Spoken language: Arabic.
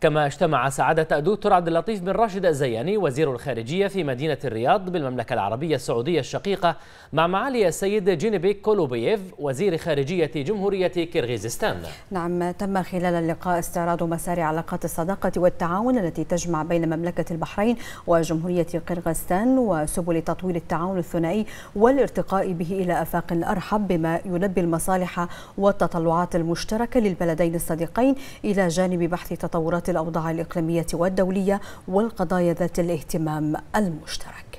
كما اجتمع سعادة الدكتور عبد اللطيف بن راشد الزياني وزير الخارجية في مدينة الرياض بالمملكة العربية السعودية الشقيقة مع معالي السيد جينيبيك كولوبييف وزير خارجية جمهورية كيرغيزستان نعم تم خلال اللقاء استعراض مسار علاقات الصداقة والتعاون التي تجمع بين مملكة البحرين وجمهورية قرغستان وسبل تطوير التعاون الثنائي والارتقاء به إلى آفاق أرحب بما يلبي المصالح والتطلعات المشتركة للبلدين الصديقين إلى جانب بحث تطورات الأوضاع الإقليمية والدولية والقضايا ذات الاهتمام المشترك